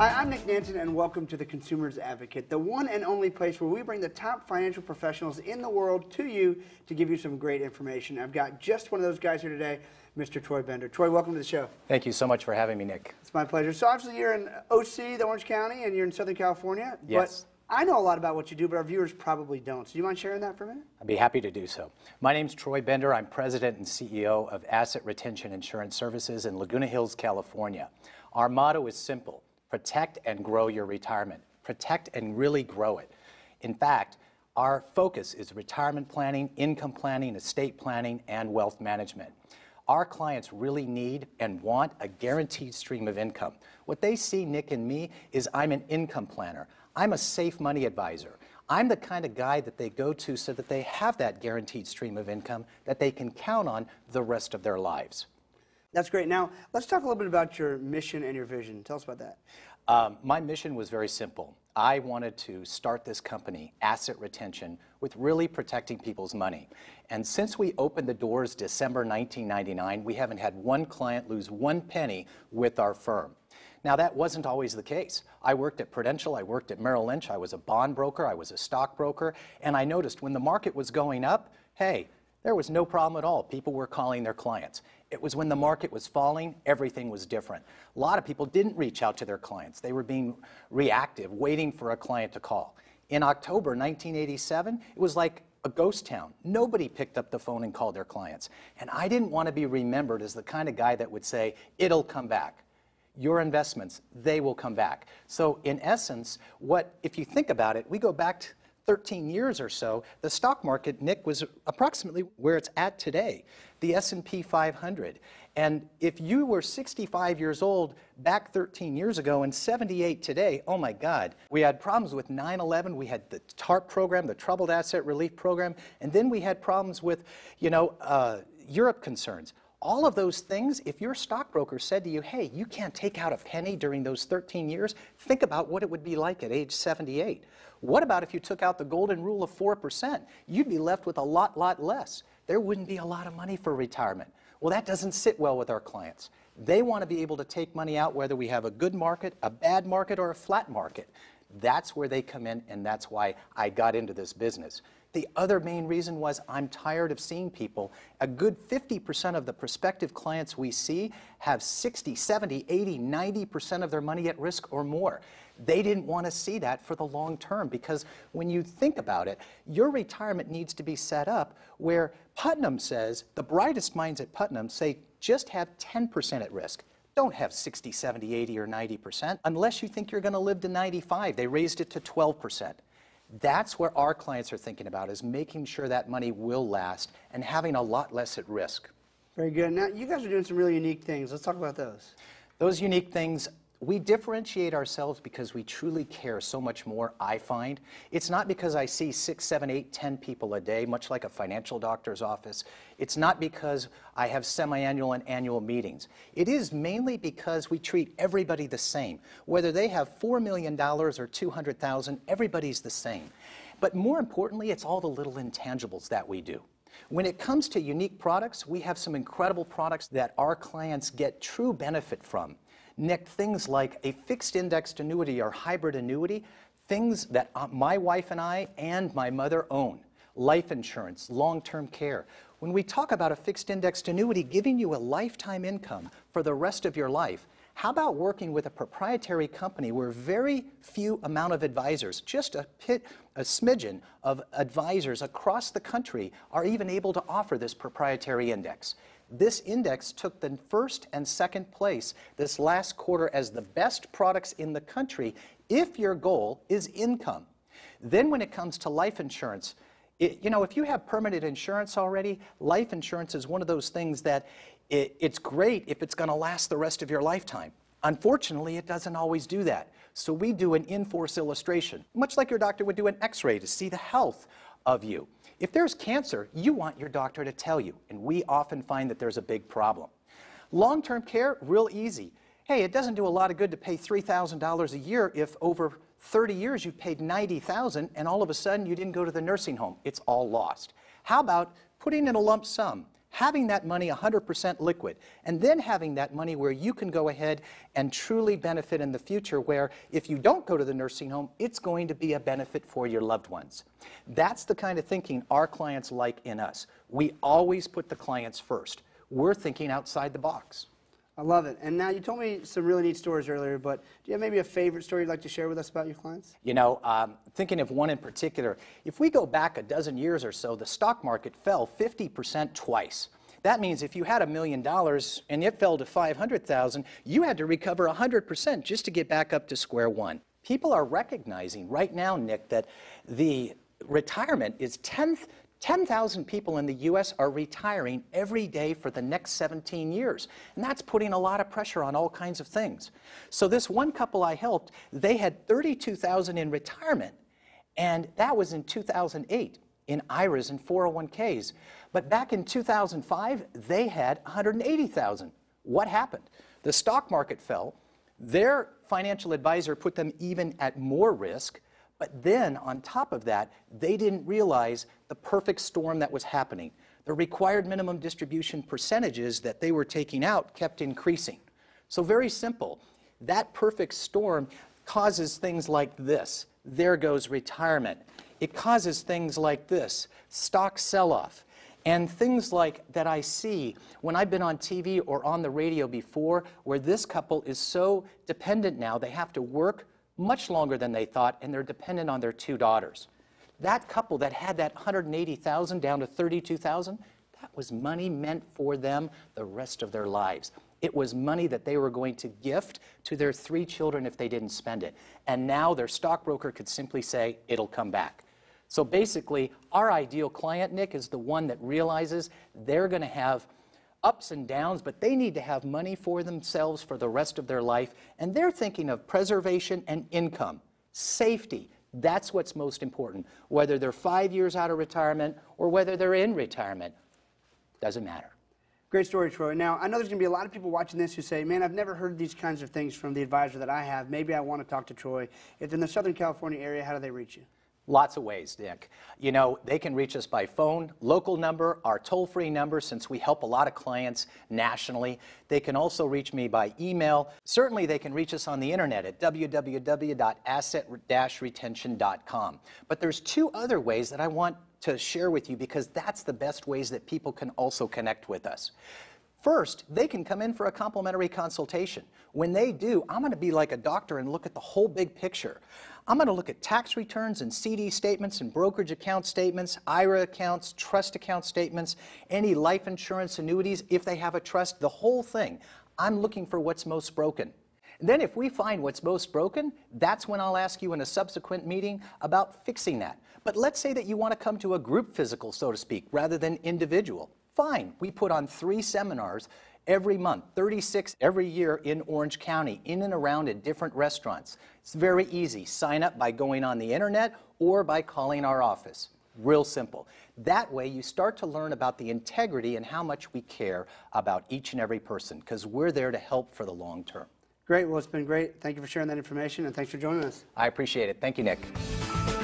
Hi, I'm Nick Nansen, and welcome to the Consumer's Advocate, the one and only place where we bring the top financial professionals in the world to you to give you some great information. I've got just one of those guys here today, Mr. Troy Bender. Troy, welcome to the show. Thank you so much for having me, Nick. It's my pleasure. So, obviously, you're in OC, the Orange County, and you're in Southern California. Yes. I know a lot about what you do, but our viewers probably don't. So, do you mind sharing that for a minute? I'd be happy to do so. My name's Troy Bender. I'm president and CEO of Asset Retention Insurance Services in Laguna Hills, California. Our motto is simple protect and grow your retirement. Protect and really grow it. In fact, our focus is retirement planning, income planning, estate planning, and wealth management. Our clients really need and want a guaranteed stream of income. What they see Nick and me is I'm an income planner. I'm a safe money advisor. I'm the kind of guy that they go to so that they have that guaranteed stream of income that they can count on the rest of their lives. That's great. Now, let's talk a little bit about your mission and your vision. Tell us about that. Um, my mission was very simple. I wanted to start this company, Asset Retention, with really protecting people's money. And since we opened the doors December 1999, we haven't had one client lose one penny with our firm. Now, that wasn't always the case. I worked at Prudential, I worked at Merrill Lynch, I was a bond broker, I was a stock broker. and I noticed when the market was going up, hey, there was no problem at all. People were calling their clients. It was when the market was falling, everything was different. A lot of people didn't reach out to their clients. They were being reactive, waiting for a client to call. In October 1987, it was like a ghost town. Nobody picked up the phone and called their clients. And I didn't want to be remembered as the kind of guy that would say, it'll come back. Your investments, they will come back. So in essence, what if you think about it, we go back 13 years or so, the stock market, Nick, was approximately where it's at today, the S&P 500. And if you were 65 years old back 13 years ago and 78 today, oh my God, we had problems with 9/11, we had the TARP program, the Troubled Asset Relief Program, and then we had problems with, you know, uh, Europe concerns all of those things, if your stockbroker said to you, hey, you can't take out a penny during those 13 years, think about what it would be like at age 78. What about if you took out the golden rule of 4%? You'd be left with a lot, lot less. There wouldn't be a lot of money for retirement. Well, that doesn't sit well with our clients. They want to be able to take money out whether we have a good market, a bad market, or a flat market. That's where they come in, and that's why I got into this business. The other main reason was I'm tired of seeing people. A good 50% of the prospective clients we see have 60, 70, 80, 90% of their money at risk or more. They didn't want to see that for the long term because when you think about it, your retirement needs to be set up where Putnam says, the brightest minds at Putnam say just have 10% at risk don't have 60, 70, 80, or 90 percent unless you think you're going to live to 95. They raised it to 12 percent. That's where our clients are thinking about is making sure that money will last and having a lot less at risk. Very good. Now, you guys are doing some really unique things. Let's talk about those. Those unique things we differentiate ourselves because we truly care so much more, I find. It's not because I see six, seven, eight, ten people a day, much like a financial doctor's office. It's not because I have semi-annual and annual meetings. It is mainly because we treat everybody the same. Whether they have $4 million or 200,000, everybody's the same. But more importantly, it's all the little intangibles that we do. When it comes to unique products, we have some incredible products that our clients get true benefit from. Nick, things like a fixed indexed annuity or hybrid annuity, things that uh, my wife and I and my mother own, life insurance, long-term care. When we talk about a fixed indexed annuity giving you a lifetime income for the rest of your life, how about working with a proprietary company where very few amount of advisors, just a pit, a smidgen of advisors across the country are even able to offer this proprietary index? This index took the first and second place this last quarter as the best products in the country if your goal is income. Then, when it comes to life insurance, it, you know, if you have permanent insurance already, life insurance is one of those things that it, it's great if it's going to last the rest of your lifetime. Unfortunately, it doesn't always do that. So we do an in-force illustration, much like your doctor would do an x-ray to see the health of you. If there's cancer, you want your doctor to tell you, and we often find that there's a big problem. Long-term care, real easy. Hey, it doesn't do a lot of good to pay $3,000 a year if over 30 years you've paid 90,000 dollars and all of a sudden you didn't go to the nursing home. It's all lost. How about putting in a lump sum? having that money 100% liquid, and then having that money where you can go ahead and truly benefit in the future, where if you don't go to the nursing home, it's going to be a benefit for your loved ones. That's the kind of thinking our clients like in us. We always put the clients first. We're thinking outside the box. I love it. And now you told me some really neat stories earlier, but do you have maybe a favorite story you'd like to share with us about your clients? You know, um, thinking of one in particular, if we go back a dozen years or so, the stock market fell 50% twice. That means if you had a million dollars and it fell to 500,000, you had to recover 100% just to get back up to square one. People are recognizing right now, Nick, that the retirement is 10th 10,000 people in the U.S. are retiring every day for the next 17 years, and that's putting a lot of pressure on all kinds of things. So this one couple I helped, they had 32,000 in retirement, and that was in 2008 in IRAs and 401ks. But back in 2005, they had 180,000. What happened? The stock market fell. Their financial advisor put them even at more risk. But then, on top of that, they didn't realize the perfect storm that was happening. The required minimum distribution percentages that they were taking out kept increasing. So very simple. That perfect storm causes things like this. There goes retirement. It causes things like this, stock sell-off. And things like that I see when I've been on TV or on the radio before, where this couple is so dependent now, they have to work much longer than they thought, and they're dependent on their two daughters that couple that had that 180,000 down to 32,000, that was money meant for them the rest of their lives. It was money that they were going to gift to their three children if they didn't spend it. And now their stockbroker could simply say, it'll come back. So basically, our ideal client, Nick, is the one that realizes they're going to have ups and downs, but they need to have money for themselves for the rest of their life. And they're thinking of preservation and income, safety, that's what's most important. Whether they're five years out of retirement or whether they're in retirement, doesn't matter. Great story, Troy. Now, I know there's going to be a lot of people watching this who say, man, I've never heard these kinds of things from the advisor that I have. Maybe I want to talk to Troy. If in the Southern California area, how do they reach you? Lots of ways, Nick. You know, they can reach us by phone, local number, our toll free number, since we help a lot of clients nationally. They can also reach me by email. Certainly, they can reach us on the internet at www.asset retention.com. But there's two other ways that I want to share with you because that's the best ways that people can also connect with us. First, they can come in for a complimentary consultation. When they do, I'm going to be like a doctor and look at the whole big picture. I'm going to look at tax returns and CD statements and brokerage account statements, IRA accounts, trust account statements, any life insurance annuities if they have a trust, the whole thing. I'm looking for what's most broken. then if we find what's most broken, that's when I'll ask you in a subsequent meeting about fixing that. But let's say that you want to come to a group physical, so to speak, rather than individual fine. We put on three seminars every month, 36 every year in Orange County, in and around at different restaurants. It's very easy. Sign up by going on the internet or by calling our office. Real simple. That way, you start to learn about the integrity and how much we care about each and every person because we're there to help for the long term. Great. Well, it's been great. Thank you for sharing that information and thanks for joining us. I appreciate it. Thank you, Nick.